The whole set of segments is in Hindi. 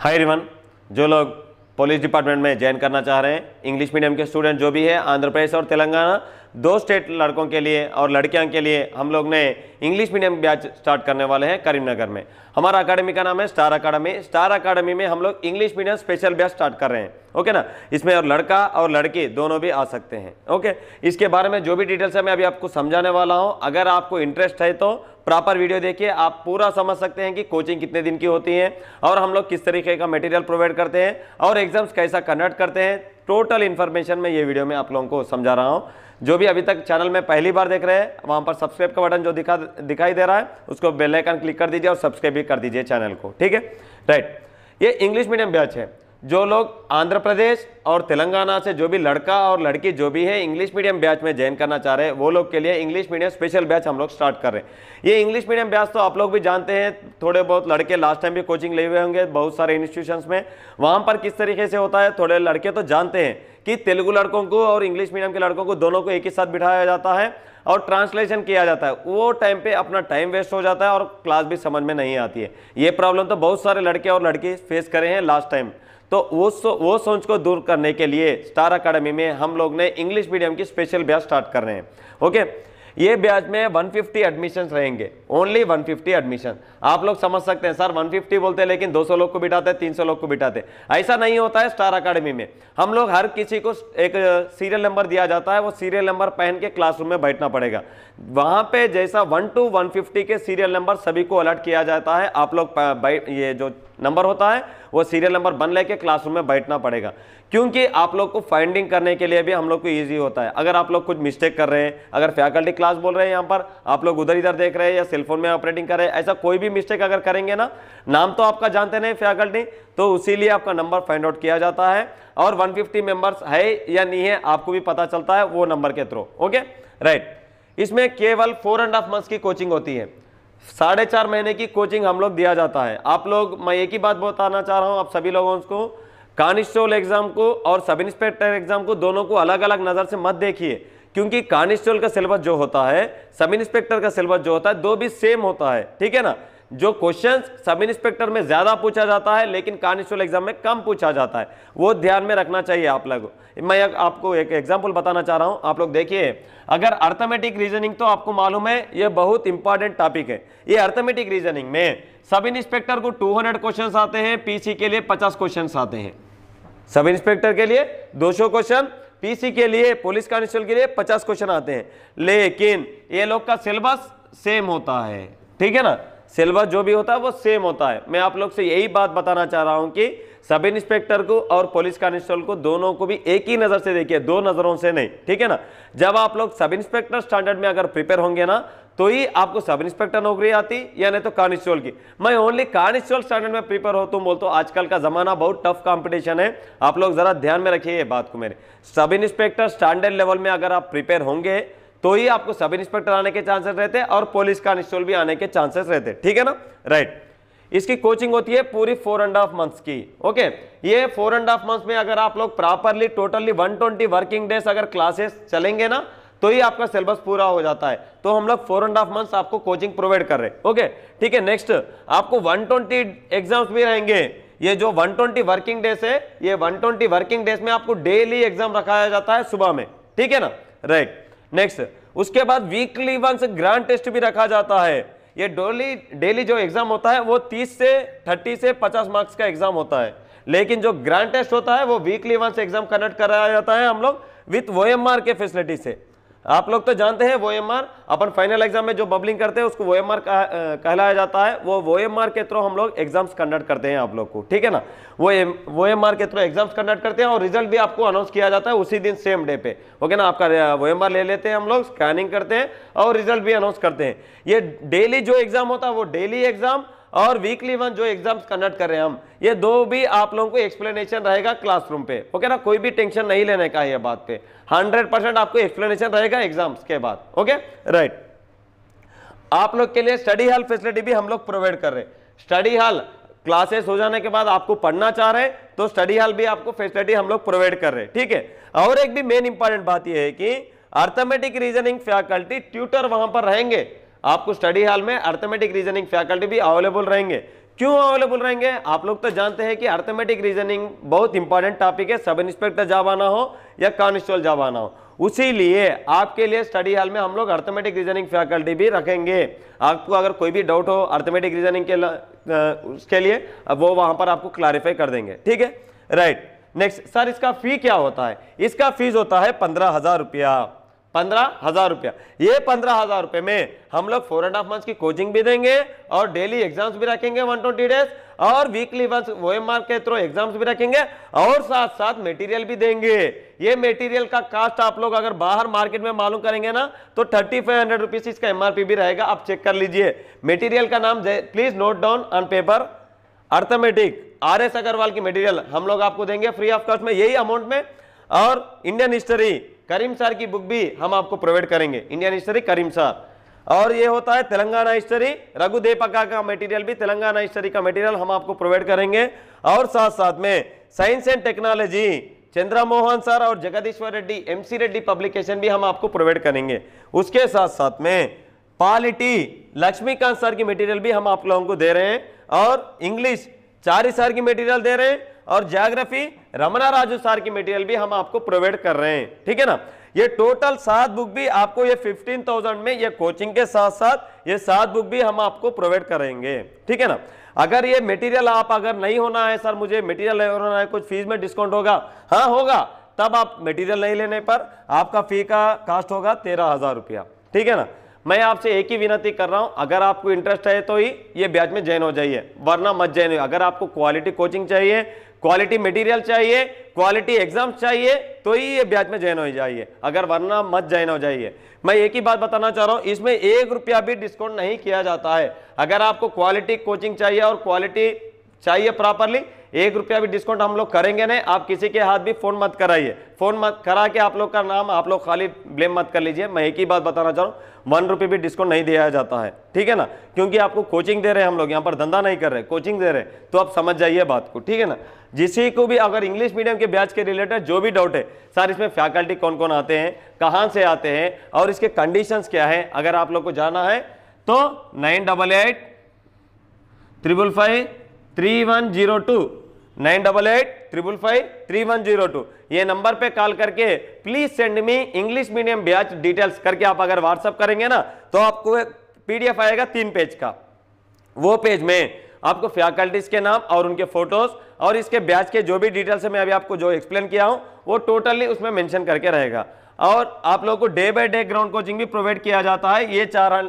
हाय रिवन जो लोग पुलिस डिपार्टमेंट में ज्वाइन करना चाह रहे हैं इंग्लिश मीडियम के स्टूडेंट जो भी है आंध्र प्रदेश और तेलंगाना दो स्टेट लड़कों के लिए और लड़कियों के लिए हम लोग ने इंग्लिश मीडियम बैच स्टार्ट करने वाले हैं करीमनगर में हमारा अकाडमी का नाम है स्टार अकाडमी स्टार अकाडमी में हम लोग English medium special batch start कर रहे हैं ओके ना इसमें और लड़का और लड़की दोनों भी आ सकते हैं ओके इसके बारे में जो भी डिटेल्स है मैं अभी आपको समझाने वाला हूँ अगर आपको इंटरेस्ट है तो प्रॉपर वीडियो देखिए आप पूरा समझ सकते हैं कि कोचिंग कितने दिन की होती है और हम लोग किस तरीके का मटेरियल प्रोवाइड करते हैं और एग्जाम्स कैसा कंडक्ट करते हैं टोटल इन्फॉर्मेशन में ये वीडियो में आप लोगों को समझा रहा हूँ जो भी अभी तक चैनल में पहली बार देख रहे हैं वहाँ पर सब्सक्राइब का बटन जो दिखा दिखाई दे रहा है उसको बेल आइकन क्लिक कर दीजिए और सब्सक्राइब भी कर दीजिए चैनल को ठीक है राइट ये इंग्लिश मीडियम बैच है जो लोग आंध्र प्रदेश और तेलंगाना से जो भी लड़का और लड़की जो भी है इंग्लिश मीडियम बैच में ज्वाइन करना चाह रहे हैं वो लोग के लिए इंग्लिश मीडियम स्पेशल बैच हम लोग स्टार्ट कर रहे हैं ये इंग्लिश मीडियम बैच तो आप लोग भी जानते हैं थोड़े बहुत लड़के लास्ट टाइम भी कोचिंग ले हुए होंगे बहुत सारे इंस्टीट्यूशंस में वहाँ पर किस तरीके से होता है थोड़े लड़के तो जानते हैं कि तेलुगु लड़कों को और इंग्लिश मीडियम के लड़कों को दोनों को एक ही साथ बिठाया जाता है और ट्रांसलेशन किया जाता है वो टाइम पे अपना टाइम वेस्ट हो जाता है और क्लास भी समझ में नहीं आती है ये प्रॉब्लम तो बहुत सारे लड़के और लड़की फेस करे हैं लास्ट टाइम तो वो सो, वो सोच को दूर करने के लिए स्टार अकेडमी में हम लोग ने इंग्लिश मीडियम की स्पेशल ब्याज स्टार्ट कर रहे हैं ओके ये ब्याज में 150 एडमिशन रहेंगे ओनली 150 एडमिशन आप लोग समझ सकते हैं सर 150 बोलते हैं लेकिन 200 लोग को बिठाते हैं 300 लोग को बिठाते हैं ऐसा नहीं होता है स्टार अकेडमी में हम लोग हर किसी को एक सीरियल नंबर दिया जाता है वो सीरियल नंबर पहन के क्लासरूम में बैठना पड़ेगा वहां पे जैसा वन टू वन के सीरियल नंबर सभी को अलर्ट किया जाता है आप लोग ये जो नंबर होता है वो सीरियल नंबर बन लेके क्लासरूम में बैठना पड़ेगा क्योंकि आप लोग को फाइंडिंग करने के लिए भी हम लोग को ईजी होता है अगर आप लोग कुछ मिस्टेक कर रहे हैं अगर फैकल्टी क्लास बोल रहे हैं यहाँ पर आप लोग उधर इधर देख रहे हैं या सेलफोन में ऑपरेटिंग कर रहे हैं ऐसा कोई भी मिस्टेक अगर करेंगे ना नाम तो आपका जानते नहीं फैकल्टी तो उसीलिए आपका नंबर फाइंड आउट किया जाता है और 150 मेंबर्स है या नहीं है आपको भी पता चलता है वो नंबर के थ्रू ओके राइट इसमें केवल फोर एंड हाफ मंथ्स की कोचिंग होती है साढ़े चार महीने की कोचिंग हम लोग दिया जाता है आप लोग मैं एक ही बात बताना चाह रहा हूँ आप सभी लोगों को कानिस्टेबल एग्जाम को और सब इंस्पेक्टर एग्जाम को दोनों को अलग अलग नज़र से मत देखिए क्योंकि कानिस्टेबल का सिलेबस जो होता है सब इंस्पेक्टर का सिलेबस जो होता है दो भी सेम होता है ठीक है ना जो क्वेश्चंस सब इंस्पेक्टर में ज़्यादा पूछा जाता है लेकिन कॉन्स्टेबल एग्जाम में कम पूछा जाता है वो ध्यान में रखना चाहिए आप लोग मैं आपको एक एग्जाम्पल बताना चाह रहा हूं आप लोग देखिए अगर अर्थमेटिक रीजनिंग तो आपको मालूम है ये बहुत इंपॉर्टेंट टॉपिक है ये अर्थमेटिक रीजनिंग में सब इंस्पेक्टर को 200 क्वेश्चंस आते हैं पीसी के लिए पचास क्वेश्चन आते हैं सब इंस्पेक्टर के लिए 200 क्वेश्चन पीसी के लिए पुलिस कांस्टेबल के लिए पचास क्वेश्चन आते हैं लेकिन ये लोग का सिलेबस सेम होता है ठीक है ना सिलेबस जो भी होता है वो सेम होता है मैं आप लोग से यही बात बताना चाह रहा हूँ कि सब इंस्पेक्टर को और पुलिस कांस्टेबल को दोनों को भी एक ही नज़र से देखिए दो नज़रों से नहीं ठीक है ना जब आप लोग सब इंस्पेक्टर स्टैंडर्ड में अगर प्रिपेयर होंगे ना तो ही आपको सब इंस्पेक्टर नौकरी आती या नहीं तो कांस्टेबल की मैं ओनली कांस्टेबल स्टैंडर्ड में प्रिपेयर हो तुम बोलते आजकल का जमाना बहुत टफ कॉम्पिटिशन है आप लोग जरा ध्यान में रखिए ये बात को मेरे सब इंस्पेक्टर स्टैंडर्ड लेवल में अगर आप प्रिपेयर होंगे तो ही आपको सब इंस्पेक्टर आने के चांसेस रहते हैं और पुलिस कांस्टेबल भी आने के चांसेस रहते हैं ठीक है ना राइट इसकी कोचिंग होती है पूरी फोर एंड हाफ मंथ्स की ओके ये फोर एंड हाफ मंथ्स में अगर आप लोग प्रॉपरली टोटली 120 वर्किंग डेज अगर क्लासेस चलेंगे ना तो ही आपका सिलेबस पूरा हो जाता है तो हम लोग फोर एंड हाफ मंथ्स आपको कोचिंग प्रोवाइड कर रहे हैं ओके ठीक है नेक्स्ट आपको 120 एग्जाम्स भी रहेंगे ये जो 120 वर्किंग डेज है ये 120 वर्किंग डेज में आपको डेली एग्जाम रखाया जाता है सुबह में ठीक है ना राइट right. नेक्स्ट उसके बाद वीकली वंस ग्रांड टेस्ट भी रखा जाता है ये डेली डेली जो एग्जाम होता है वो 30 से 30 से 50 मार्क्स का एग्जाम होता है लेकिन जो ग्रांड टेस्ट होता है वो वीकली वंस एग्जाम कंडक्ट कराया जाता है हम लोग विथ ओ के फैसिलिटी से आप लोग तो जानते हैं वो एम अपन फाइनल एग्जाम में जो बबलिंग करते हैं उसको वो एम कहलाया जाता है वो वो एम के थ्रू हम लोग एग्जाम्स कंडक्ट करते हैं आप लोग को ठीक है ना वो एम वो एम के थ्रू एग्जाम्स कंडक्ट करते हैं और रिजल्ट भी आपको अनाउंस किया जाता है उसी दिन सेम डे पे ओके ना आपका वो एम ले लेते हैं हम लोग स्कैनिंग करते हैं और रिजल्ट भी अनाउंस करते हैं ये डेली जो एग्जाम होता है वो डेली एग्जाम और वीकली वन जो एग्जाम्स कंडक्ट कर रहे हैं हम ये दो भी आप लोगों को एक्सप्लेनेशन रहेगा क्लासरूम पे ओके ना कोई भी टेंशन नहीं लेने का ये बात पे 100 आपको एक्सप्लेनेशन रहेगा एग्जाम्स के बाद ओके राइट आप लोग के लिए स्टडी हॉल फैसिलिटी भी हम लोग प्रोवाइड कर रहे हैं स्टडी हॉल क्लासेस हो जाने के बाद आपको पढ़ना चाह रहे हैं तो स्टडी हॉल भी आपको फैसिलिटी हम लोग प्रोवाइड कर रहे हैं ठीक है और एक भी मेन इंपॉर्टेंट बात यह है कि अर्थमेटिक रीजनिंग फैकल्टी ट्यूटर वहां पर रहेंगे आपको स्टडी हॉल में अर्थमेटिक रीजनिंग फैकल्टी भी अवेलेबल रहेंगे क्यों अवेलेबल रहेंगे आप लोग तो जानते हैं कि अर्थमेटिक रीजनिंग बहुत इंपॉर्टेंट टॉपिक है सब इंस्पेक्टर जॉब आना हो या कॉन्स्टेबल जॉब आना हो उसी लिए आपके लिए स्टडी हॉल में हम लोग अर्थमेटिक रीजनिंग फैकल्टी भी रखेंगे आपको अगर कोई भी डाउट हो अर्थमेटिक रीजनिंग के उसके लिए वो वहां पर आपको क्लैरिफाई कर देंगे ठीक है राइट नेक्स्ट सर इसका फी क्या होता है इसका फीस होता है पंद्रह हजार रुपया पंद्रह हजार रुपया ये पंद्रह हजार रुपए में हम लोग फोर एंड हाफ मंथ की कोचिंग भी देंगे और डेली एग्जाम्स भी रखेंगे वन ट्वेंटी डेज और वीकली वंस वो एम के थ्रू एग्जाम्स भी रखेंगे और साथ साथ मटेरियल भी देंगे ये मटेरियल का कास्ट आप लोग अगर बाहर मार्केट में मालूम करेंगे ना तो थर्टी फाइव हंड्रेड रुपीज इसका एम भी रहेगा आप चेक कर लीजिए मटेरियल का नाम please note down on paper arithmetic R S Agarwal की मटेरियल हम लोग आपको देंगे फ्री ऑफ कॉस्ट में यही अमाउंट में और इंडियन हिस्ट्री करीम सर की बुक भी हम आपको प्रोवाइड करेंगे इंडियन हिस्ट्री करीम सर और ये होता है तेलंगाना हिस्ट्री रघु देपका का मटेरियल भी तेलंगाना हिस्ट्री का मटेरियल हम आपको प्रोवाइड करेंगे और साथ साथ में science and technology Chandramohan sir और जगदीश्वर रेड्डी एमसी रेड्डी पब्लिकेशन भी हम आपको प्रोवाइड करेंगे उसके साथ साथ में पॉलिटी लक्ष्मीकांत सर की मटेरियल भी हम आप लोगों को दे रहे हैं और इंग्लिश चारी सर की मटेरियल दे रहे हैं और ज्योग्राफी रमना राजू सार की मटेरियल भी हम आपको प्रोवाइड कर रहे हैं ठीक है ना ये टोटल सात बुक भी आपको ये 15,000 में ये कोचिंग के साथ साथ ये सात बुक भी हम आपको प्रोवाइड करेंगे ठीक है ना अगर ये मटेरियल आप अगर नहीं होना है सर मुझे मटेरियल होना है कुछ फीस में डिस्काउंट होगा हाँ होगा तब आप मटेरियल नहीं लेने पर आपका फी का कास्ट होगा तेरह हजार रुपया ठीक है ना मैं आपसे एक ही विनती कर रहा हूं अगर आपको इंटरेस्ट है तो ही ये ब्याज में ज्वाइन हो जाइए वरना मत ज्वाइन अगर आपको क्वालिटी कोचिंग चाहिए क्वालिटी मटेरियल चाहिए क्वालिटी एग्जाम चाहिए तो ही ये ब्याज में ज्वाइन हो जाइए अगर वरना मत ज्वाइन हो जाइए मैं एक ही बात बताना चाह रहा हूँ इसमें एक रुपया भी डिस्काउंट नहीं किया जाता है अगर आपको क्वालिटी कोचिंग चाहिए और क्वालिटी चाहिए प्रॉपरली एक रुपया भी डिस्काउंट हम लोग करेंगे नहीं आप किसी के हाथ भी फोन मत कराइए फोन मत करा के आप लोग का नाम आप लोग खाली ब्लेम मत कर लीजिए मैं एक ही बात बताना चाह रहा हूँ वन रुपये भी डिस्काउंट नहीं दिया जाता है ठीक है ना क्योंकि आपको कोचिंग दे रहे हैं हम लोग यहाँ पर धंधा नहीं कर रहे कोचिंग दे रहे तो आप समझ जाइए बात को ठीक है ना जिसी को भी अगर इंग्लिश मीडियम के ब्याज के रिलेटेड जो भी डाउट है सर इसमें फैकल्टी कौन कौन आते हैं कहाँ से आते हैं और इसके कंडीशन क्या है अगर आप लोग को जाना है तो nine double eight triple five three one zero two nine double eight triple five three one zero two ये नंबर पे कॉल करके please send me English medium batch details करके आप अगर व्हाट्सअप करेंगे ना तो आपको पीडीएफ आएगा तीन पेज का वो पेज में आपको फैकल्टीज के नाम और उनके फोटोज और इसके ब्याज के जो भी डिटेल्स है मैं अभी आपको जो एक्सप्लेन किया हूँ वो टोटली उसमें मैंशन करके रहेगा और आप लोगों को day by day ground coaching भी प्रोवाइड किया जाता है ये चार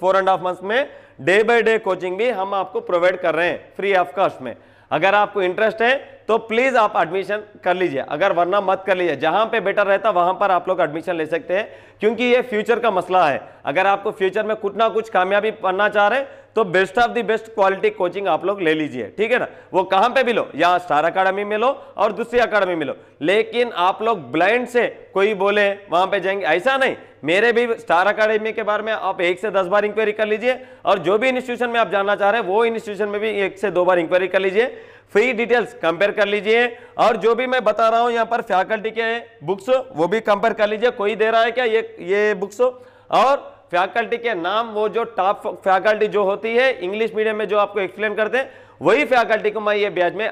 फोर एंड हाफ मंथ में डे बाय डे कोचिंग भी हम आपको प्रोवाइड कर रहे हैं फ्री ऑफ कॉस्ट में अगर आपको इंटरेस्ट है तो प्लीज़ आप एडमिशन कर लीजिए अगर वरना मत कर लीजिए जहां पे बेटर रहता वहां पर आप लोग एडमिशन ले सकते हैं क्योंकि ये फ्यूचर का मसला है अगर आपको फ्यूचर में कुछ ना कुछ कामयाबी बनना चाह रहे हैं तो best of the best quality coaching आप लोग ले लीजिए ठीक है ना वो कहां पे भी लो यहां स्टार अकाडमी में लो और दूसरी अकाडमी में लो लेकिन आप लोग ब्लाइंड से कोई बोले वहां पे जाएंगे ऐसा नहीं मेरे भी स्टार अकाडमी के बारे में आप एक से दस बार इंक्वायरी कर लीजिए और जो भी इंस्टीट्यूशन में आप जानना चाह रहे हैं वो इंस्टीट्यूशन में भी एक से दो बार इंक्वायरी कर लीजिए फ्री डिटेल्स कंपेयर कर लीजिए और जो भी मैं बता रहा हूँ यहां पर फैकल्टी के बुक्स वो भी कंपेयर कर लीजिए कोई दे रहा है क्या ये ये बुक्स और फैकल्टी के नाम वो जो टॉप फैकल्टी जो होती है इंग्लिश मीडियम में जो आपको एक्सप्लेन करते हैं वही फैकल्टी को मैं ये ब्याज में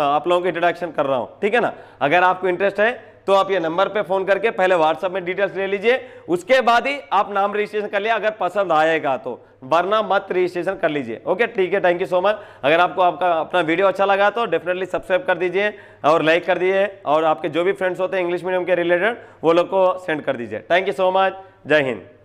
आप लोगों की इंट्रोडक्शन कर रहा हूं ठीक है ना अगर आपको इंटरेस्ट है तो आप ये नंबर पे फोन करके पहले व्हाट्सएप में डिटेल्स ले लीजिए उसके बाद ही आप नाम रजिस्ट्रेशन कर लिया अगर पसंद आएगा तो वरना मत रजिस्ट्रेशन कर लीजिए ओके ठीक है थैंक यू सो मच अगर आपको आपका अपना वीडियो अच्छा लगा तो डेफिनेटली सब्सक्राइब कर दीजिए और लाइक कर दीजिए और आपके जो भी फ्रेंड्स होते हैं इंग्लिश मीडियम के रिलेटेड वो लोग को सेंड कर दीजिए थैंक यू सो मच जय हिंद